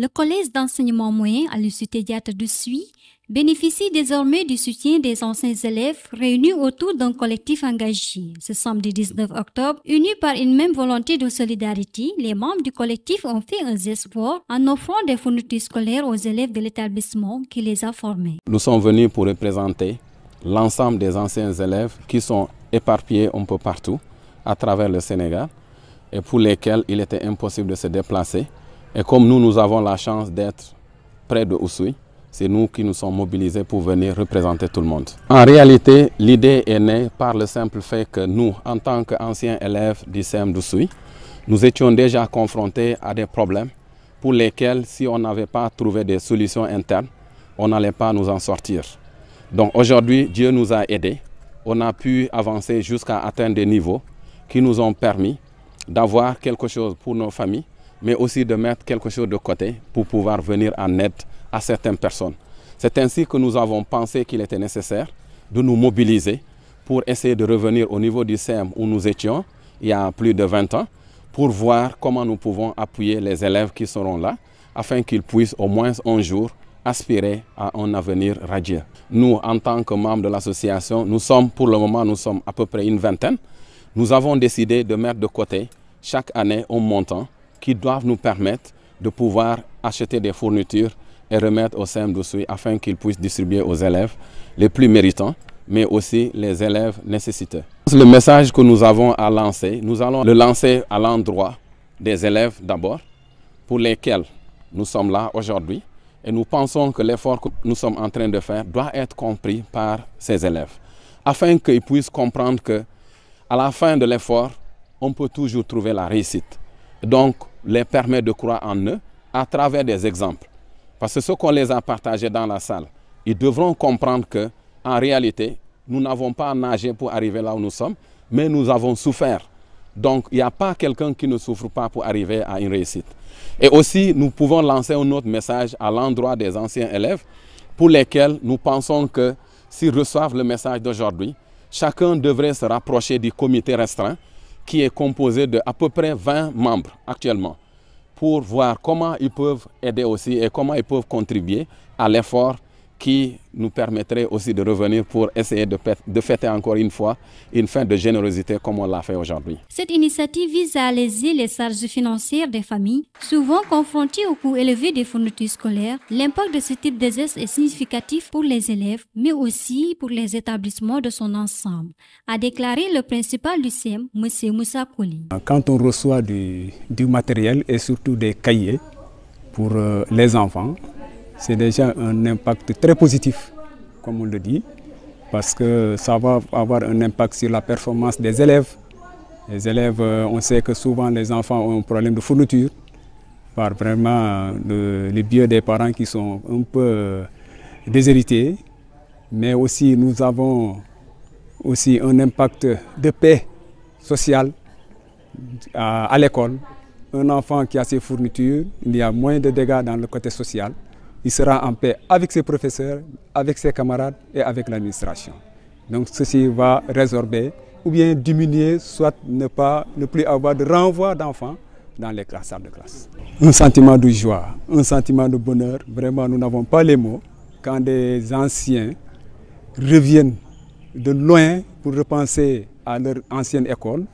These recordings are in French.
Le collège d'enseignement moyen à l'Université Diatre de Suy bénéficie désormais du soutien des anciens élèves réunis autour d'un collectif engagé. Ce samedi 19 octobre, unis par une même volonté de solidarité, les membres du collectif ont fait un espoir en offrant des fournitures scolaires aux élèves de l'établissement qui les a formés. Nous sommes venus pour représenter l'ensemble des anciens élèves qui sont éparpillés un peu partout à travers le Sénégal et pour lesquels il était impossible de se déplacer et comme nous, nous avons la chance d'être près de Oussoui, c'est nous qui nous sommes mobilisés pour venir représenter tout le monde. En réalité, l'idée est née par le simple fait que nous, en tant qu'anciens élèves du CEM d'Oussoui, nous étions déjà confrontés à des problèmes pour lesquels, si on n'avait pas trouvé des solutions internes, on n'allait pas nous en sortir. Donc aujourd'hui, Dieu nous a aidés. On a pu avancer jusqu'à atteindre des niveaux qui nous ont permis d'avoir quelque chose pour nos familles, mais aussi de mettre quelque chose de côté pour pouvoir venir en aide à certaines personnes. C'est ainsi que nous avons pensé qu'il était nécessaire de nous mobiliser pour essayer de revenir au niveau du CM où nous étions il y a plus de 20 ans pour voir comment nous pouvons appuyer les élèves qui seront là afin qu'ils puissent au moins un jour aspirer à un avenir radieux. Nous, en tant que membres de l'association, nous sommes, pour le moment, nous sommes à peu près une vingtaine. Nous avons décidé de mettre de côté chaque année un montant qui doivent nous permettre de pouvoir acheter des fournitures et remettre au sein de afin qu'ils puissent distribuer aux élèves les plus méritants, mais aussi les élèves nécessités. Le message que nous avons à lancer, nous allons le lancer à l'endroit des élèves d'abord, pour lesquels nous sommes là aujourd'hui, et nous pensons que l'effort que nous sommes en train de faire doit être compris par ces élèves, afin qu'ils puissent comprendre que à la fin de l'effort, on peut toujours trouver la réussite donc les permet de croire en eux à travers des exemples. Parce que ce qu'on les a partagés dans la salle, ils devront comprendre que, en réalité, nous n'avons pas nagé pour arriver là où nous sommes, mais nous avons souffert. Donc, il n'y a pas quelqu'un qui ne souffre pas pour arriver à une réussite. Et aussi, nous pouvons lancer un autre message à l'endroit des anciens élèves pour lesquels nous pensons que s'ils reçoivent le message d'aujourd'hui, chacun devrait se rapprocher du comité restreint qui est composé de à peu près 20 membres actuellement, pour voir comment ils peuvent aider aussi et comment ils peuvent contribuer à l'effort qui nous permettrait aussi de revenir pour essayer de, de, fêter encore une fois une fin de générosité comme on l'a fait aujourd'hui. Cette initiative vise à alléger les charges financières des familles, souvent confrontées au coût élevé des fournitures scolaires. L'impact de ce type de geste est significatif pour les élèves, mais aussi pour les établissements de son ensemble, a déclaré le principal du CEM, M. Moussa Kouli. Quand on reçoit du, matériel et surtout des cahiers pour euh, les enfants, c'est déjà un impact très positif, comme on le dit, parce que ça va avoir un impact sur la performance des élèves. Les élèves, euh, on sait que souvent les enfants ont un problème de fourniture par vraiment euh, les biais des parents qui sont un peu euh, déshérités. Mais aussi, nous avons aussi un impact de paix sociale à l'école. Un enfant qui a ses fournitures, il y a moins de dégâts dans le côté social il sera en paix avec ses professeurs, avec ses camarades et avec l'administration. Donc ceci va résorber ou bien diminuer, soit ne, pas, ne plus avoir de renvoi d'enfants dans les classes, salles de classe. Un sentiment de joie, un sentiment de bonheur, vraiment nous n'avons pas les mots quand des anciens reviennent de loin pour repenser à leur ancienne école,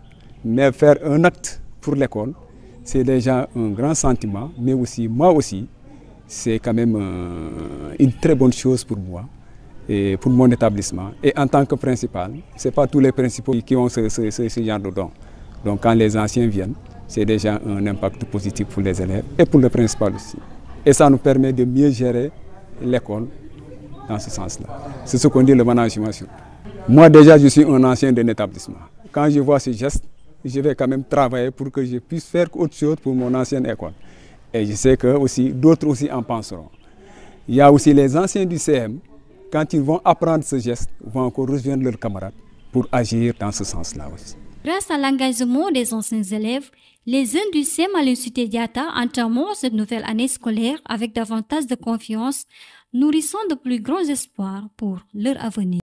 mais faire un acte pour l'école, c'est déjà un grand sentiment, mais aussi moi aussi, c'est quand même euh, une très bonne chose pour moi et pour mon établissement. Et en tant que principal, ce n'est pas tous les principaux qui ont ce, genre de don. Donc quand les anciens viennent, c'est déjà un impact positif pour les élèves et pour le principal aussi. Et ça nous permet de mieux gérer l'école dans ce sens-là. C'est ce qu'on dit le management Moi déjà, je suis un ancien d'un établissement. Quand je vois ce geste, je vais quand même travailler pour que je puisse faire autre chose pour mon ancienne école. Et je sais que aussi d'autres aussi en penseront. Il y a aussi les anciens du CM, quand ils vont apprendre ce geste, vont encore rejoindre leurs camarades pour agir dans ce sens-là aussi. Grâce à l'engagement des anciens élèves, les uns du CM à l'Université Diata entament cette nouvelle année scolaire avec davantage de confiance, nourrissant de plus grands espoirs pour leur avenir.